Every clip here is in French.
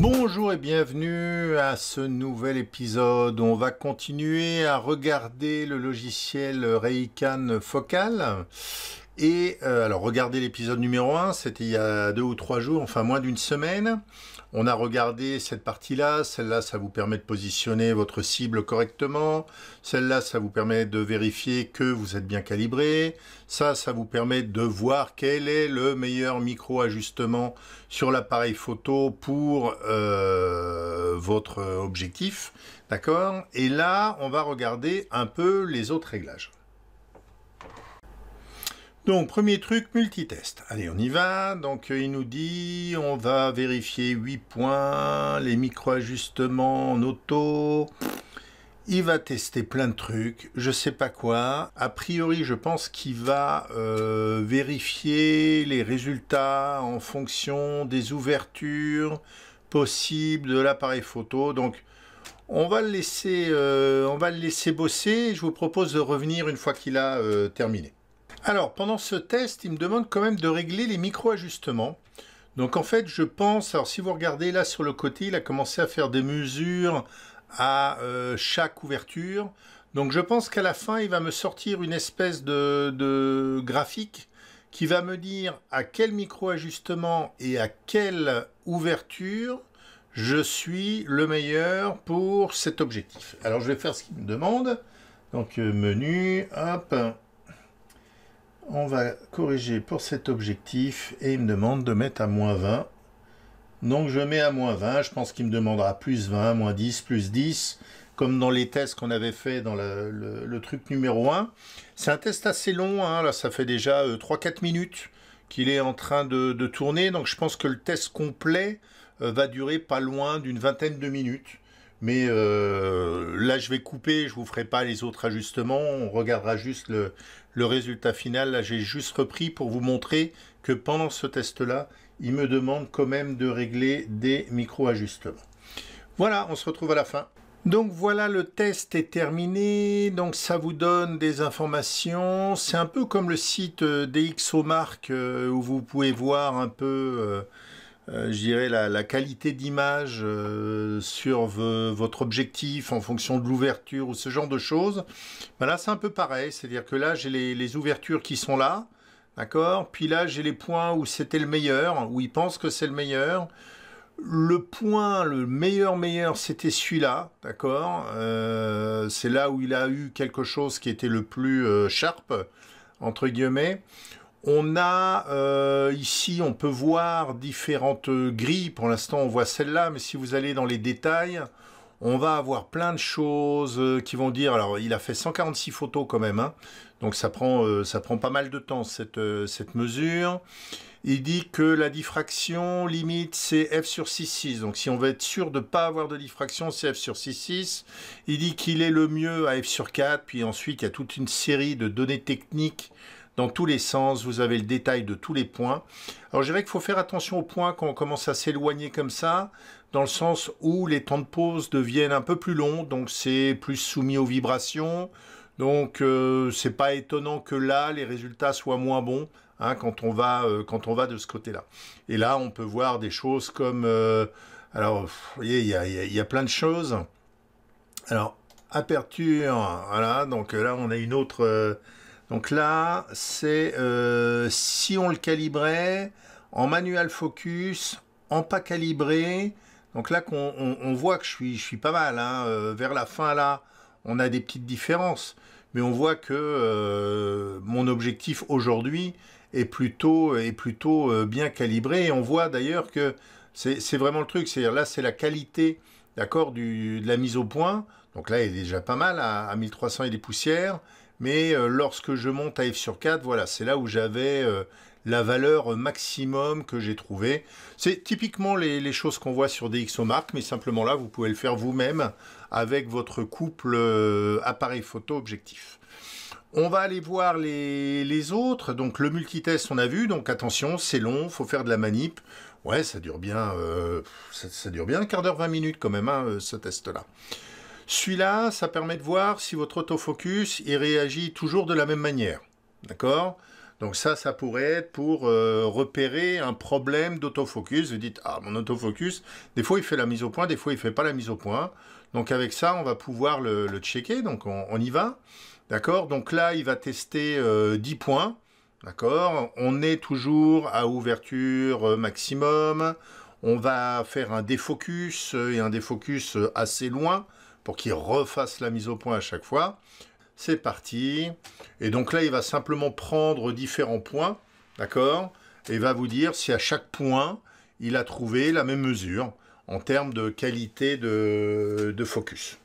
Bonjour et bienvenue à ce nouvel épisode. On va continuer à regarder le logiciel Reikan Focal. Et euh, alors regardez l'épisode numéro 1, c'était il y a deux ou trois jours, enfin moins d'une semaine on a regardé cette partie-là, celle-là, ça vous permet de positionner votre cible correctement, celle-là, ça vous permet de vérifier que vous êtes bien calibré, ça, ça vous permet de voir quel est le meilleur micro-ajustement sur l'appareil photo pour euh, votre objectif, d'accord Et là, on va regarder un peu les autres réglages. Donc, premier truc, multitest. Allez, on y va. Donc, euh, il nous dit, on va vérifier 8 points, les micro-ajustements en auto. Il va tester plein de trucs, je sais pas quoi. A priori, je pense qu'il va euh, vérifier les résultats en fonction des ouvertures possibles de l'appareil photo. Donc, on va le laisser, euh, on va le laisser bosser. Je vous propose de revenir une fois qu'il a terminé. Alors, pendant ce test, il me demande quand même de régler les micro-ajustements. Donc en fait, je pense, alors si vous regardez là sur le côté, il a commencé à faire des mesures à euh, chaque ouverture. Donc je pense qu'à la fin, il va me sortir une espèce de, de graphique qui va me dire à quel micro-ajustement et à quelle ouverture je suis le meilleur pour cet objectif. Alors je vais faire ce qu'il me demande. Donc euh, menu, hop, on va corriger pour cet objectif et il me demande de mettre à moins 20. Donc je mets à moins 20, je pense qu'il me demandera plus 20, moins 10, plus 10, comme dans les tests qu'on avait fait dans le, truc numéro 1. C'est un test assez long, hein. là ça fait déjà 3-4 euh, minutes qu'il est en train de, tourner, donc je pense que le test complet euh, va durer pas loin d'une vingtaine de minutes. Mais euh, là, je vais couper, je ne vous ferai pas les autres ajustements, on regardera juste le, résultat final. Là, j'ai juste repris pour vous montrer que pendant ce test-là, il me demande quand même de régler des micro-ajustements. Voilà, on se retrouve à la fin. Donc voilà, le test est terminé, donc ça vous donne des informations. C'est un peu comme le site euh, DxOMark euh, où vous pouvez voir un peu... Euh, je dirais, la, qualité d'image euh, sur votre objectif en fonction de l'ouverture ou ce genre de choses. Ben là, c'est un peu pareil, c'est-à-dire que là, j'ai les, ouvertures qui sont là, d'accord Puis là, j'ai les points où c'était le meilleur, où il pense que c'est le meilleur. Le point, le meilleur meilleur, c'était celui-là, d'accord euh, C'est là où il a eu quelque chose qui était le plus sharp, entre guillemets. On a euh, ici, on peut voir différentes grilles. Pour l'instant, on voit celle-là, mais si vous allez dans les détails, on va avoir plein de choses euh, qui vont dire. Alors, il a fait 146 photos quand même, hein. donc ça prend, euh, ça prend pas mal de temps cette, cette mesure. Il dit que la diffraction limite c'est f sur 6,6. Donc si on veut être sûr de ne pas avoir de diffraction, c'est f sur 6,6. Il dit qu'il est le mieux à f sur 4. Puis ensuite, il y a toute une série de données techniques dans tous les sens, vous avez le détail de tous les points. Alors je dirais qu'il faut faire attention aux points quand on commence à s'éloigner comme ça, dans le sens où les temps de pause deviennent un peu plus longs, donc c'est plus soumis aux vibrations. Donc euh, c'est pas étonnant que là les résultats soient moins bons hein, quand on va euh, quand on va de ce côté-là. Et là on peut voir des choses comme euh, alors vous voyez il y a, y a, plein de choses. Alors aperture voilà donc là on a une autre donc là, c'est euh, si on le calibrait en manual focus, en pas calibré. Donc là, on, voit que je suis, pas mal. Hein. Euh, vers la fin, là, on a des petites différences. Mais on voit que euh, mon objectif aujourd'hui est plutôt, bien calibré. Et on voit d'ailleurs que c'est vraiment le truc. C'est-à-dire là, c'est la qualité de la mise au point. Donc là, il est déjà pas mal hein, à 1300 et des poussières. Mais euh, lorsque je monte à F sur 4, voilà, c'est là où j'avais euh, la valeur maximum que j'ai trouvée. C'est typiquement les, choses qu'on voit sur des Mark, mais simplement là, vous pouvez le faire vous-même avec votre couple euh, appareil photo objectif. On va aller voir les, autres. Donc le multitest, on a vu. Donc attention, c'est long, faut faire de la manip. Ouais, ça dure bien, ça, dure bien un quart d'heure, 20 minutes quand même, hein, ce test-là. Celui-là, ça permet de voir si votre autofocus, y réagit toujours de la même manière. D'accord donc ça, ça pourrait être pour euh, repérer un problème d'autofocus. Vous dites, ah, mon autofocus, des fois il fait la mise au point, des fois il ne fait pas la mise au point. Donc avec ça, on va pouvoir le, checker. Donc on, y va. D'accord Donc là, il va tester 10 euh, points. D'accord On est toujours à ouverture euh, maximum. On va faire un défocus et un défocus assez loin pour qu'il refasse la mise au point à chaque fois. C'est parti. Et donc là, il va simplement prendre différents points, d'accord Et va vous dire si à chaque point, il a trouvé la même mesure en termes de qualité de, focus.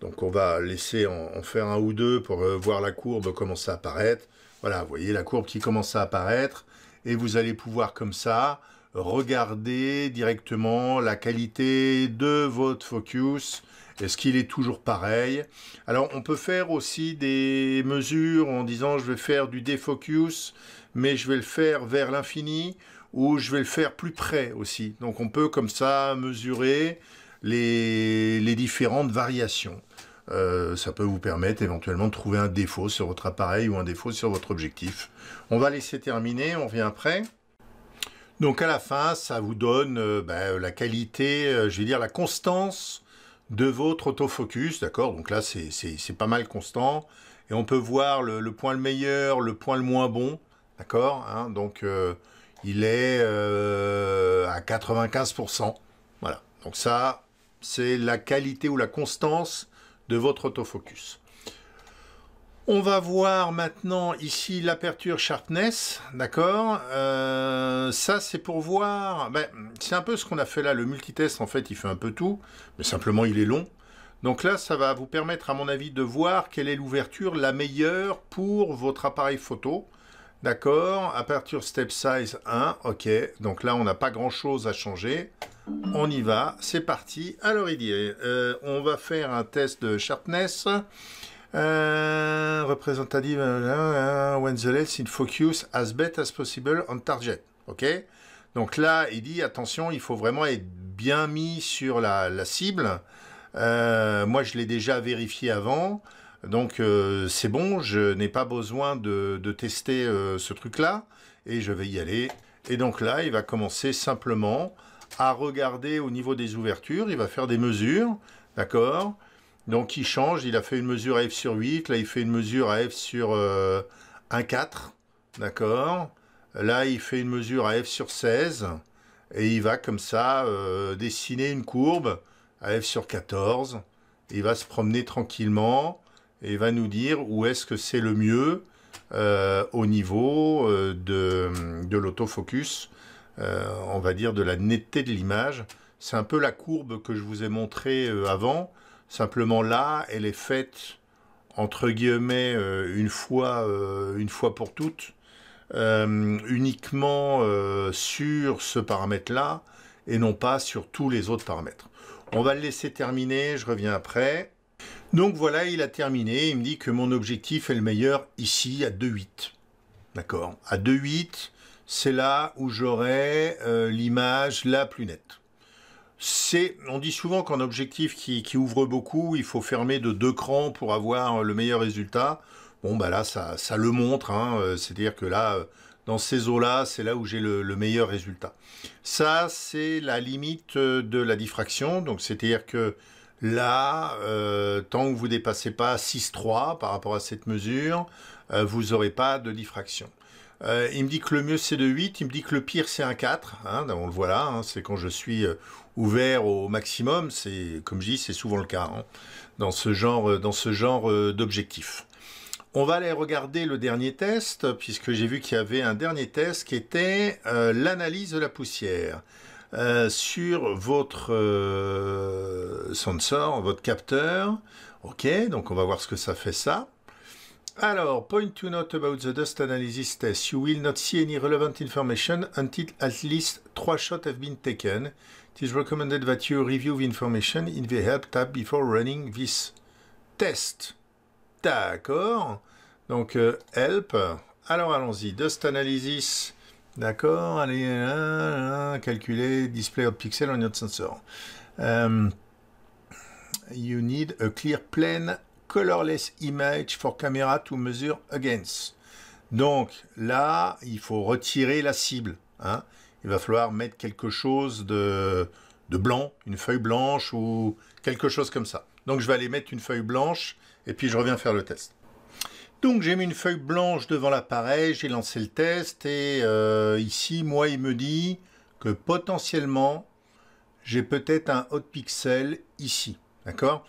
Donc on va laisser en, faire un ou deux pour euh, voir la courbe commencer à apparaître. Voilà, vous voyez la courbe qui commence à apparaître. Et vous allez pouvoir comme ça regarder directement la qualité de votre focus est-ce qu'il est toujours pareil Alors on peut faire aussi des mesures en disant je vais faire du défocus, mais je vais le faire vers l'infini ou je vais le faire plus près aussi. Donc on peut comme ça mesurer les, différentes variations. Euh, ça peut vous permettre éventuellement de trouver un défaut sur votre appareil ou un défaut sur votre objectif. On va laisser terminer, on revient après. Donc à la fin, ça vous donne euh, ben, la qualité, euh, je vais dire la constance de votre autofocus, d'accord Donc là, c'est pas mal constant. Et on peut voir le, point le meilleur, le point le moins bon, d'accord hein, Donc, euh, il est euh, à 95%. Voilà. Donc ça, c'est la qualité ou la constance de votre autofocus. On va voir maintenant ici l'aperture sharpness, d'accord euh, Ça c'est pour voir, ben, c'est un peu ce qu'on a fait là, le multitest en fait il fait un peu tout, mais simplement il est long. Donc là ça va vous permettre à mon avis de voir quelle est l'ouverture la meilleure pour votre appareil photo. D'accord, aperture step size 1, ok, donc là on n'a pas grand chose à changer, on y va, c'est parti. Alors il dit, euh, on va faire un test de sharpness, euh, représentative representative when the focus as best as possible on target. Ok Donc là, il dit attention, il faut vraiment être bien mis sur la, cible. Euh, moi, je l'ai déjà vérifié avant. Donc euh, c'est bon, je n'ai pas besoin de, tester ce truc-là, et je vais y aller. Et donc là, il va commencer simplement à regarder au niveau des ouvertures, il va faire des mesures, d'accord donc il change, il a fait une mesure à f sur 8, là il fait une mesure à f sur 1,4, euh, d'accord Là il fait une mesure à f sur 16, et il va comme ça euh, dessiner une courbe à f sur 14, il va se promener tranquillement, et il va nous dire où est-ce que c'est le mieux euh, au niveau de, de l'autofocus, on va dire de la netteté de l'image. C'est un peu la courbe que je vous ai montrée avant, Simplement là, elle est faite entre guillemets euh, une fois, euh, une fois pour toutes, euh, uniquement sur ce paramètre-là et non pas sur tous les autres paramètres. On va le laisser terminer, je reviens après. Donc voilà, il a terminé, il me dit que mon objectif est le meilleur ici à 2.8. D'accord À 2.8, c'est là où j'aurai l'image la plus nette on dit souvent qu'en objectif qui, ouvre beaucoup, il faut fermer de deux crans pour avoir euh, le meilleur résultat. Bon, bah là, ça, le montre. Hein, euh, c'est-à-dire que là, euh, dans ces eaux-là, c'est là où j'ai le, meilleur résultat. Ça, c'est la limite de la diffraction. Donc, c'est-à-dire que là, tant que vous ne dépassez pas 6,3 par rapport à cette mesure, vous n'aurez pas de diffraction. Euh, il me dit que le mieux c'est de 8, il me dit que le pire c'est un 4. Hein. on le voit là, hein. c'est quand je suis euh, ouvert au maximum, c'est comme je dis, c'est souvent le cas hein, dans ce genre, euh, d'objectif. On va aller regarder le dernier test, puisque j'ai vu qu'il y avait un dernier test qui était l'analyse de la poussière. sur votre sensor, votre capteur. Ok, donc on va voir ce que ça fait ça. Alors, point to note about the dust analysis test. You will not see any relevant information until at least three shots have been taken. It is recommended that you review the information in the Help tab before running this test. D'accord. Donc, euh, Help. Alors, allons-y. Dust analysis. D'accord. Allez, calculer display of pixel on your sensor. Euh, you need a clear plane colorless image for camera to measure against. Donc là, il faut retirer la cible. Hein. Il va falloir mettre quelque chose de, blanc, une feuille blanche ou quelque chose comme ça. Donc je vais aller mettre une feuille blanche et puis je reviens faire le test. Donc j'ai mis une feuille blanche devant l'appareil, j'ai lancé le test et euh, ici moi il me dit que potentiellement j'ai peut-être un hot pixel ici. D'accord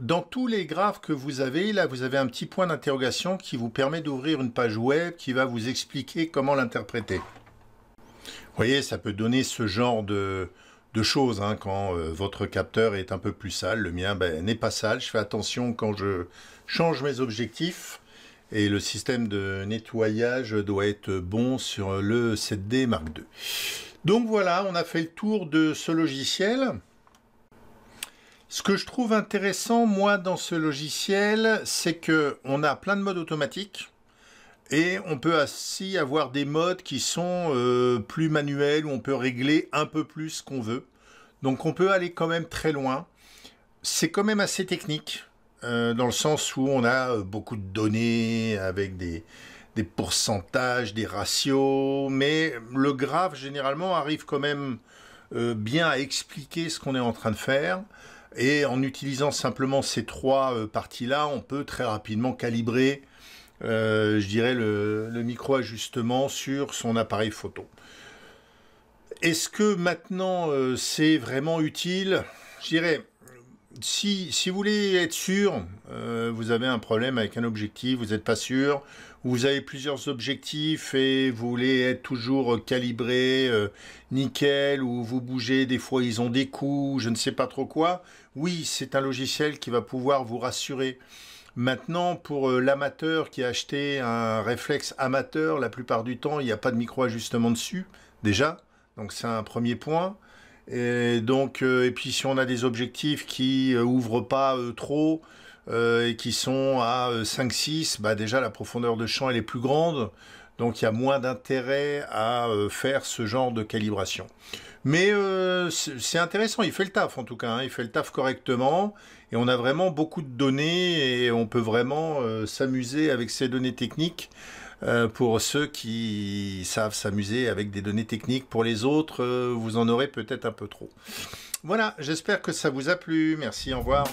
dans tous les graphes que vous avez, là, vous avez un petit point d'interrogation qui vous permet d'ouvrir une page web qui va vous expliquer comment l'interpréter. Vous voyez, ça peut donner ce genre de, choses hein, quand euh, votre capteur est un peu plus sale. Le mien ben, n'est pas sale. Je fais attention quand je change mes objectifs. Et le système de nettoyage doit être bon sur le 7D Mark II. Donc voilà, on a fait le tour de ce logiciel. Ce que je trouve intéressant, moi, dans ce logiciel, c'est qu'on a plein de modes automatiques. Et on peut aussi avoir des modes qui sont euh, plus manuels, où on peut régler un peu plus ce qu'on veut. Donc on peut aller quand même très loin. C'est quand même assez technique, euh, dans le sens où on a euh, beaucoup de données avec des, pourcentages, des ratios, mais le graphe généralement arrive quand même bien à expliquer ce qu'on est en train de faire. Et en utilisant simplement ces trois euh, parties-là, on peut très rapidement calibrer, euh, je dirais, le, micro-ajustement sur son appareil photo. Est-ce que maintenant euh, c'est vraiment utile Je dirais, si, si, vous voulez être sûr, vous avez un problème avec un objectif, vous n'êtes pas sûr, vous avez plusieurs objectifs et vous voulez être toujours euh, calibré, euh, nickel, ou vous bougez, des fois ils ont des coups, je ne sais pas trop quoi, oui, c'est un logiciel qui va pouvoir vous rassurer. Maintenant, pour euh, l'amateur qui a acheté un réflexe amateur, la plupart du temps, il n'y a pas de micro-ajustement dessus, déjà. Donc c'est un premier point. Et donc, et puis si on a des objectifs qui ouvrent pas trop, euh, et qui sont à 5-6, euh, bah, déjà la profondeur de champ est plus grande, donc il y a moins d'intérêt à euh, faire ce genre de calibration. Mais c'est intéressant, il fait le taf en tout cas, hein. il fait le taf correctement, et on a vraiment beaucoup de données, et on peut vraiment s'amuser avec ces données techniques. pour ceux qui savent s'amuser avec des données techniques, pour les autres, vous en aurez peut-être un peu trop. Voilà, j'espère que ça vous a plu. Merci, au revoir.